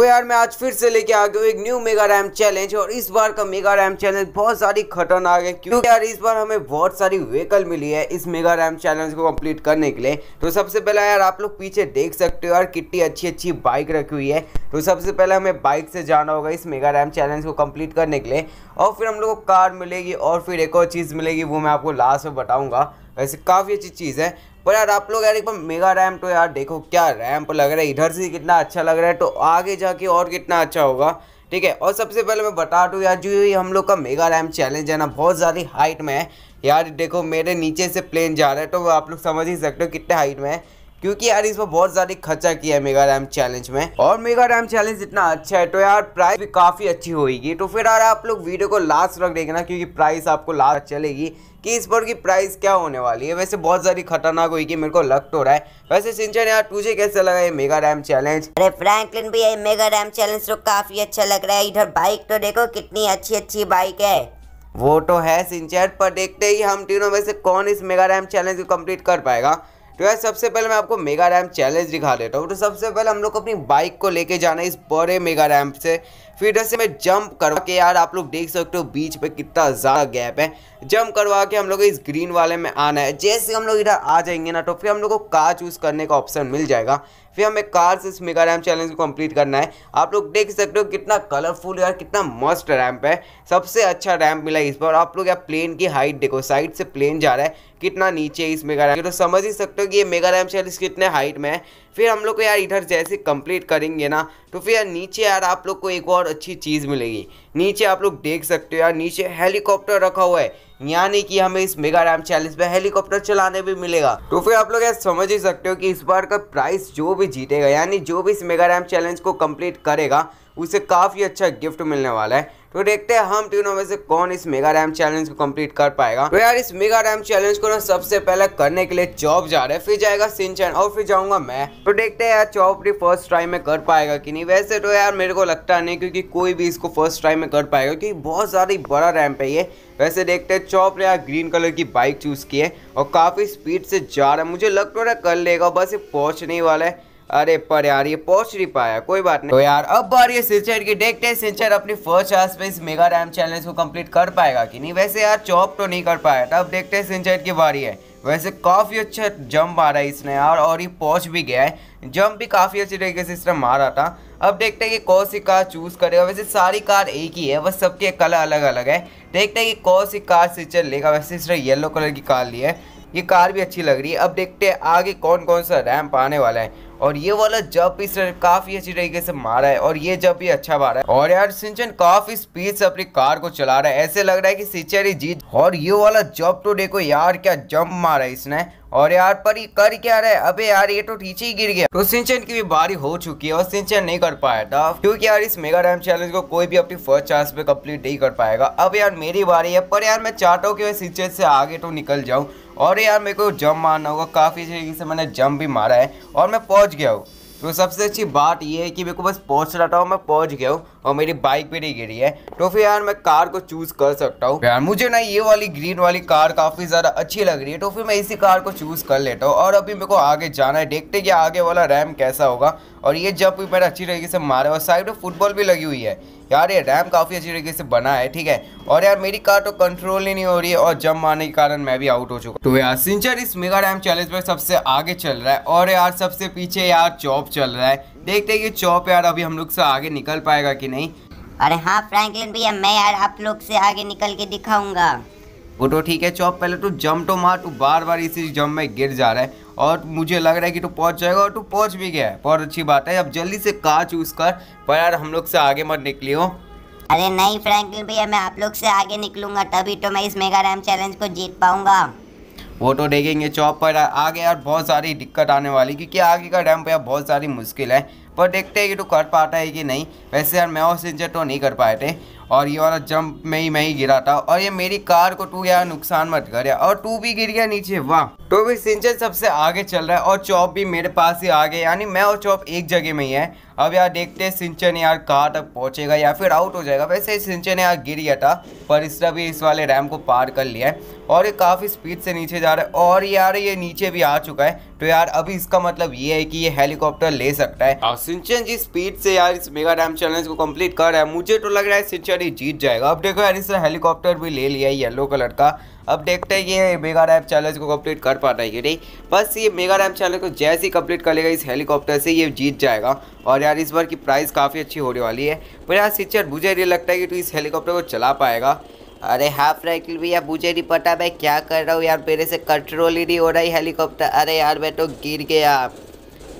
तो यार मैं आज फिर से लेके आ गया एक न्यू मेगा रैम चैलेंज और इस बार का मेगा रैम चैलेंज बहुत सारी खतरनाक है क्योंकि यार इस बार हमें बहुत सारी व्हीकल मिली है इस मेगा रैम चैलेंज को कंप्लीट करने के लिए तो सबसे पहला यार आप लोग पीछे देख सकते हो यार कितनी अच्छी अच्छी बाइक रखी हुई है तो सबसे पहले हमें बाइक से जाना होगा इस मेगा रैम चैलेंज को कम्प्लीट करने के लिए और फिर हम लोग को कार मिलेगी और फिर एक और चीज़ मिलेगी वो मैं आपको लास्ट में बताऊँगा वैसे काफ़ी अच्छी चीज़ है पर यार आप लोग यार एक बार मेगा रैम तो यार देखो क्या पर लग रहा है इधर से कितना अच्छा लग रहा है तो आगे जाके और कितना अच्छा होगा ठीक है और सबसे पहले मैं बता दूँ यार जो ये हम लोग का मेगा रैम चैलेंज है ना बहुत ज़्यादा हाइट में है यार देखो मेरे नीचे से प्लेन जा रहा है तो आप लोग समझ ही सकते हो कितने हाइट में है क्योंकि यार इसमें बहुत ज़्यादा खर्चा किया है मेगा रैम चैलेंज में और मेगा रैम चैलेंज इतना अच्छा है तो यार प्राइस भी काफ़ी अच्छी होगी तो फिर यार आप लोग वीडियो को लास्ट रख देखना क्योंकि प्राइस आपको लास्ट चलेगी कि इस बार की प्राइस क्या होने वाली है वैसे बहुत सारी खतरनाक हुई कि मेरे को लग तो रहा है वैसे सिंचन यार तुझे कैसे लगा ये मेगा रैम चैलेंज अरे फ्रैंकलिन भी ये मेगा रैम चैलेंज तो काफी अच्छा लग रहा है इधर बाइक तो देखो कितनी अच्छी अच्छी बाइक है वो तो है सिंचन पर देखते ही हम तीनों में से कौन इस मेगा रैम चैलेंज को कम्प्लीट कर पाएगा तो यार सबसे पहले मैं आपको मेगा रैम चैलेंज दिखा देता हूँ तो सबसे पहले हम लोग अपनी बाइक को लेके जाना है इस बड़े मेगा रैम्प से फिर जैसे मैं जंप करवा के यार आप लोग देख सकते हो बीच पे कितना ज़्यादा गैप है जंप करवा के हम लोग इस ग्रीन वाले में आना है जैसे हम लोग इधर आ जाएंगे ना तो फिर हम लोग को कार चूज़ करने का ऑप्शन मिल जाएगा फिर हमें कार से इस मेगा रैम चैलेंज को कंप्लीट करना है आप लोग देख सकते हो कितना कलरफुल यार कितना मस्त रैम्प है सबसे अच्छा रैम्प मिला इस बार आप लोग यार प्लेन की हाइट देखो साइड से प्लेन जा रहा है कितना नीचे है इस मेगा रैम तो समझ ही सकते हो कि ये मेगा रैम चैलेंज कितने हाइट में है फिर हम लोग को यार इधर जैसे कंप्लीट करेंगे ना तो फिर यार नीचे यार आप लोग को एक और अच्छी चीज़ मिलेगी नीचे आप लोग देख सकते हो यार नीचे हेलीकॉप्टर रखा हुआ है यानी कि हमें इस मेगा रैम चैलेंज में हेलीकॉप्टर चलाने भी मिलेगा तो फिर आप लोग ऐसा समझ ही सकते हो कि इस बार का प्राइस जो भी जीतेगा यानी जो भी इस मेगा रैम चैलेंज को कंप्लीट करेगा उसे काफ़ी अच्छा गिफ्ट मिलने वाला है तो देखते हैं हम तीनों में से कौन इस मेगा रैम चैलेंज को कंप्लीट कर पाएगा तो यार इस मेगा रैम चैलेंज को ना सबसे पहले करने के लिए चौप जा रहे हैं फिर जाएगा सिंचन और फिर जाऊंगा मैं तो देखते हैं यार चौप भी फर्स्ट ट्राई में कर पाएगा कि नहीं वैसे तो यार मेरे को लगता नहीं क्योंकि कोई भी इसको फर्स्ट ट्राई में कर पाएगा क्योंकि बहुत ज़्यादा बड़ा रैम्प है ये वैसे देखते हैं चौप ने यहाँ ग्रीन कलर की बाइक चूज़ की है और काफ़ी स्पीड से जा रहा है मुझे लग तो रहा है कर लेगा बस ये पहुँचने वाला है अरे पर यार ये पहुंच नहीं पाया कोई बात नहीं तो यार अब बार ये सिंचर की देखते हैं सिंचर अपनी फर्स्ट हाफ पे इस मेगा रैम चैलेंज को कंप्लीट कर पाएगा कि नहीं वैसे यार चॉप तो नहीं कर पाया था अब देखते हैं सिंचर की बारी है वैसे काफ़ी अच्छा जंप मारा है इसने यार और ये पहुंच भी गया है जंप भी काफ़ी अच्छे तरीके से इसने मारा था अब देखते हैं कि कौन सी कार चूज़ करेगा वैसे सारी कार एक ही है बस सबके कलर अलग अलग है देखते हैं कि कौन सी कार सिंचर लेगा वैसे इसने येलो कलर की कार ली है ये कार भी अच्छी लग रही है अब देखते हैं आगे कौन कौन सा रैम्प आने वाला है और ये वाला जब इस काफी अच्छी तरीके से मारा है और ये जब भी अच्छा मारा है और यार सिंचन काफी स्पीड से अपनी कार को चला रहा है ऐसे लग रहा है कि सिंचन ही जीत और ये वाला जब तो देखो यार क्या जंप मारा है इसने और यार पर ये कर क्या रहा है अबे यार ये तो नीचे ही गिर गया तो सिंचन की भी बारी हो चुकी है और सिंचन नहीं कर पाया था क्योंकि यार इस मेगा रैम चैलेंज को कोई भी अपनी फर्स्ट चांस पे कंप्लीट नहीं कर पाएगा अब यार मेरी बारी है पर यार मैं चाहता हूँ कि मैं सिंचन से आगे तो निकल जाऊँ और यार मेरे को जम मारना होगा काफ़ी तरीके से मैंने जम भी मारा है और मैं पहुँच गया हूँ तो सबसे अच्छी बात यह है कि मेरे को बस पहुँच रहा था मैं पहुँच गया हूँ और मेरी बाइक भी नहीं गिरी है तो फिर यार मैं कार को चूज़ कर सकता हूँ यार मुझे ना ये वाली ग्रीन वाली कार काफ़ी ज़्यादा अच्छी लग रही है तो फिर मैं इसी कार को चूज़ कर लेता हूँ और अभी मेरे को आगे जाना है देखते कि आगे वाला रैम कैसा होगा और ये जब भी मेरा अच्छी तरीके से मारे और साइड में फुटबॉल भी लगी हुई है यार ये रैम काफ़ी अच्छी तरीके से बना है ठीक है और यार मेरी कार तो कंट्रोल ही नहीं हो रही है और जम मारने के कारण मैं भी आउट हो चुका तो यार सिंचर इस मेगा रैम चैलेंज पर सबसे आगे चल रहा है और यार सबसे पीछे यार चौप चल रहा है देखते हैं कि चौप यार अभी हम लोग से आगे निकल पाएगा कि नहीं अरे हाँ फ्रैंकलिन भैया मैं यार आप लोग से आगे निकल के दिखाऊंगा वो तो ठीक है चौप पहले तू जम तो मार तू बार बार इसी जम में गिर जा रहा है और मुझे लग रहा है कि तू पहुंच जाएगा और तू पहुंच भी गया है बहुत अच्छी बात है अब जल्दी से कार चूज कर पर यार हम लोग से आगे मत निकली हो अरे नहीं फ्रैंकलिन भैया मैं आप लोग से आगे निकलूंगा तभी तो मैं इस मेगा रैम चैलेंज को जीत पाऊंगा वो तो देखेंगे चौप पर आगे यार बहुत सारी दिक्कत आने वाली क्योंकि आगे का डैम पर बहुत सारी मुश्किल है पर देखते हैं कि तू कर पाता है कि नहीं वैसे यार मैं और सिंचर तो नहीं कर पाए थे और ये वाला जंप में ही मैं ही गिरा था और ये मेरी कार को तू यार नुकसान मत कर यार और तू भी गिर गया नीचे वाह तो भी सिंचन सबसे आगे चल रहा है और चौप भी मेरे पास ही आगे यानी मैं और चौप एक जगह में ही है अब यार देखते हैं सिंचन यार कहाँ तक पहुँचेगा या फिर आउट हो जाएगा वैसे सिंचन यार गिर गया था पर इस भी इस वाले रैम को पार कर लिया है और ये काफ़ी स्पीड से नीचे जा रहा है और यार ये नीचे भी आ चुका है तो यार अभी इसका मतलब ये है कि ये हेलीकॉप्टर ले सकता है सिंचन जी स्पीड से यार इस मेगा डैम चैलेंज को कंप्लीट कर रहा है मुझे तो लग रहा है सिंचन ही जीत जाएगा अब देखो यार इसने हेलीकॉप्टर भी ले लिया है येलो कलर का अब देखते हैं ये मेगा रैम चैलेंज को कंप्लीट कर पाता है कि नहीं बस ये मेगा डैम चैलेंज को जैसे ही कम्प्लीट कर लेगा इस हेलीकॉप्टर से ये जीत जाएगा और यार इस बार की प्राइस काफ़ी अच्छी होने वाली है पर यार सिंचन मुझे नहीं लगता है कि तू इस हेलीकॉप्टर को चला पाएगा अरे हाफ राइकिल भी यार मुझे नहीं पता मैं क्या कर रहा हूँ यार मेरे से कंट्रोल ही नहीं हो रहा है हेलीकॉप्टर अरे यार मैं तो गिर गया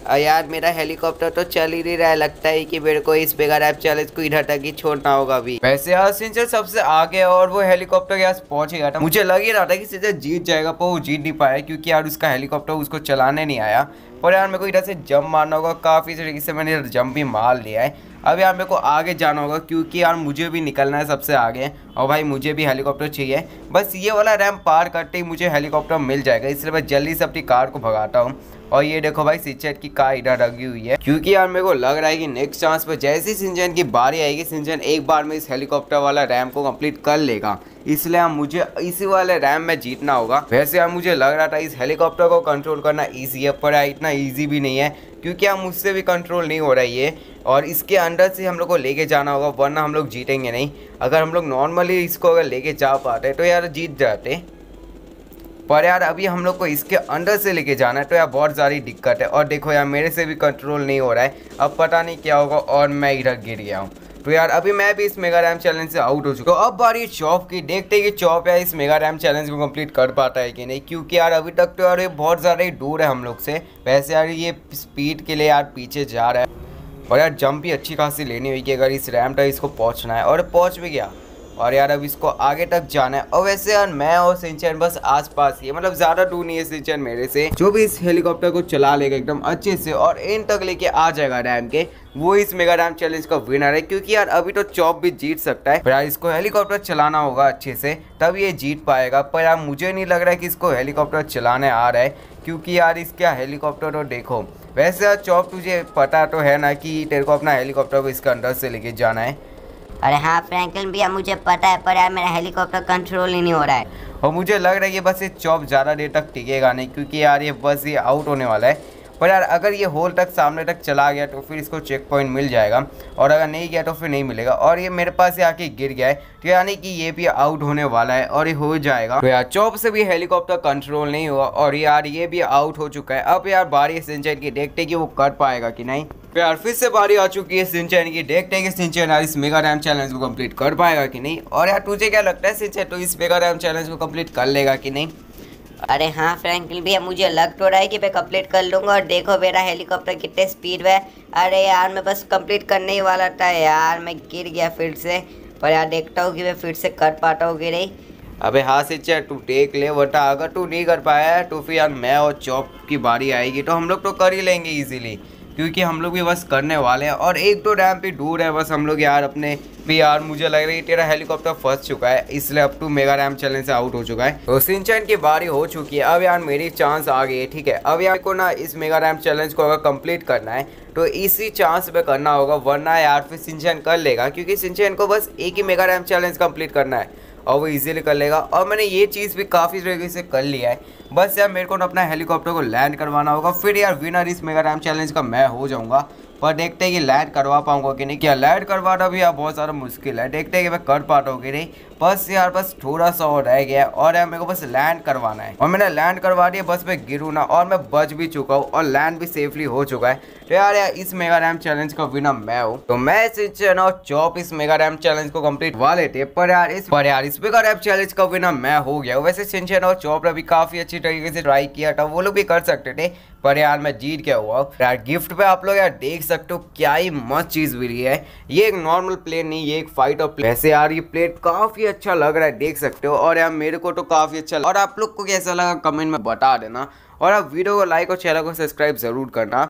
और यार मेरा हेलीकॉप्टर तो चल ही नहीं रहा है लगता है कि मेरे को इस बेगर ऐप चैलेंज को इधर तक ही छोड़ना होगा अभी वैसे यार सिंचर सबसे आगे और वो हेलीकॉप्टर के पास पहुंच गया था मुझे लग ही रहा था कि सिंचर जीत जाएगा पर वो जीत नहीं पाया क्योंकि यार उसका हेलीकॉप्टर उसको चलाने नहीं आया और यार मेरे को इधर से जंप मारना होगा काफ़ी तरीके से मैंने जंप भी मार लिया है अब यार मेरे को आगे जाना होगा क्योंकि यार मुझे भी निकलना है सबसे आगे और भाई मुझे भी हेलीकॉप्टर चाहिए बस ये वाला रैम पार करते ही मुझे हेलीकॉप्टर मिल जाएगा इसलिए मैं जल्दी से अपनी कार को भगाता हूँ और ये देखो भाई सिंचन की कार इधर लगी हुई है क्योंकि यार मेरे को लग रहा है कि नेक्स्ट चांस पर जैसे ही सिंचन की बारी आएगी सिंचन एक बार में इस हेलीकॉप्टर वाला रैम को कंप्लीट कर लेगा इसलिए हम मुझे इसी वाले रैम में जीतना होगा वैसे हम मुझे लग रहा था इस हेलीकॉप्टर को कंट्रोल करना ईजी है पर इतना ईजी भी नहीं है क्योंकि हम उससे भी कंट्रोल नहीं हो रहा ये और इसके अंडर से हम लोग को लेके जाना होगा वरना हम लोग जीतेंगे नहीं अगर हम लोग नॉर्मली इसको अगर लेके जा पाते तो यार जीत जाते पर यार अभी हम लोग को इसके अंडर से लेके जाना है तो यार बहुत सारी दिक्कत है और देखो यार मेरे से भी कंट्रोल नहीं हो रहा है अब पता नहीं क्या होगा और मैं इधर गिर गया हूँ तो यार अभी मैं भी इस मेगा रैम चैलेंज से आउट हो चुका हूँ अब बारी चौप की देखते हैं कि चौप यार इस मेगा रैम चैलेंज को कंप्लीट कर पाता है कि नहीं क्योंकि यार अभी तक तो यार ये बहुत ज़्यादा ही दूर है हम लोग से वैसे यार ये स्पीड के लिए यार पीछे जा रहा है और यार जंप भी अच्छी खासी लेनी हुई कि अगर इस रैम तक इसको पहुँचना है और पहुँच भी गया और यार अब इसको आगे तक जाना है और वैसे यार मैं और सिंचन बस आस पास ही मतलब ज़्यादा दूर नहीं है सिंचन मेरे से जो भी इस हेलीकॉप्टर को चला लेगा एकदम अच्छे से और एन तक लेके आ जाएगा डैम के वो इस मेगा डैम चैलेंज का विनर है क्योंकि यार अभी तो चौप भी जीत सकता है पर यार इसको हेलीकॉप्टर चलाना होगा अच्छे से तब ये जीत पाएगा पर यार मुझे नहीं लग रहा है कि इसको हेलीकॉप्टर चलाने आ रहा है क्योंकि यार इसका हेलीकॉप्टर तो देखो वैसे यार चौप तुझे पता तो है ना कि तेरे को अपना हेलीकॉप्टर को इसके अंदर से लेके जाना है अरे हाँ फ्रैंकलिन भैया मुझे पता है पर यार मेरा हेलीकॉप्टर कंट्रोल ही नहीं हो रहा है और मुझे लग रहा है कि बस ये चौप ज़्यादा देर तक टिकेगा नहीं क्योंकि यार ये बस ये आउट होने वाला है पर यार अगर ये होल तक सामने तक चला गया तो फिर इसको चेक पॉइंट मिल जाएगा और अगर नहीं गया तो फिर नहीं मिलेगा और ये मेरे पास ये आके गिर गया है तो यानी कि ये भी आउट होने वाला है और ये हो जाएगा तो यार चौप से भी हेलीकॉप्टर कंट्रोल नहीं हुआ और यार ये भी आउट हो चुका है अब यार बारिश सिंचाई की देखते कि वो कर पाएगा कि नहीं प्यार फिर से बारी आ चुकी है सिंचन की देखते हैं कि सिंचन यार इस मेगा रैम चैलेंज को कंप्लीट कर पाएगा कि नहीं और यार तुझे क्या लगता है सिंचन तो इस मेगा रैम चैलेंज को कंप्लीट कर लेगा कि नहीं अरे हाँ फ्रैंकलिन भैया मुझे लग तो रहा है कि मैं कंप्लीट कर लूँगा और देखो मेरा हेलीकॉप्टर कितने स्पीड में अरे यार मैं बस कंप्लीट करने ही वाला था यार मैं गिर गया फिर से पर यार देखता हूँ कि मैं फिर से कर पाता हूँ कि नहीं अबे हाँ सिंचर तू टेक ले बटा अगर तू नहीं कर पाया तो फिर यार मैं और चौप की बारी आएगी तो हम लोग तो कर ही लेंगे इजीली क्योंकि हम लोग भी बस करने वाले हैं और एक दो डैम भी दूर है बस हम लोग यार अपने भी यार मुझे लग रहा है तेरा हेलीकॉप्टर फंस चुका है इसलिए अब टू मेगा रैम चलने से आउट हो चुका है तो सिंचन की बारी हो चुकी है अब यार मेरी चांस आ गई है ठीक है अब यार को ना इस मेगा रैम चैलेंज को अगर कंप्लीट करना है तो इसी चांस पे करना होगा वरना यार फिर सिंचन कर लेगा क्योंकि सिंचन को बस एक ही मेगा रैम चैलेंज कम्प्लीट करना है और वो इजीली कर लेगा और मैंने ये चीज़ भी काफ़ी तरीके से कर लिया है बस यार मेरे को ना अपना हेलीकॉप्टर को लैंड करवाना होगा फिर यार विनर इस मेगा टाइम चैलेंज का मैं हो जाऊँगा पर देखते हैं कि लैंड करवा पाऊँगा कि नहीं क्या लैंड करवाना भी यार बहुत सारा मुश्किल है देखते हैं कि मैं कर पाता हूँ कि नहीं बस यार बस थोड़ा सा और रह गया और यार मेरे को बस लैंड करवाना है और मैंने लैंड करवा दिया बस मैं गिरू ना और मैं बच भी चुका हूँ और लैंड भी सेफली हो चुका है तो यार यार इस मेगा रैम चैलेंज का विनर मैं हूँ तो मैं चौप इस मेगा रैम चैलेंज को कम्प्लीट हुआ लेते पर यार इस पर यार इस मेगा रैम चैलेंज का विनर मैं हो गया वैसे सिंचन और चौप ने भी काफी अच्छी तरीके से ट्राई किया था वो लोग भी कर सकते थे पर यार मैं जीत गया हुआ तो यार गिफ्ट पे आप लोग यार देख सकते हो क्या ही मस्त चीज मिली है ये एक नॉर्मल प्लेन नहीं ये एक फाइटर ऑफ वैसे यार ये प्लेट काफी अच्छा लग रहा है देख सकते हो और यार मेरे को तो काफ़ी अच्छा और आप लोग को कैसा लगा कमेंट में बता देना और आप वीडियो को लाइक और चैनल को सब्सक्राइब जरूर करना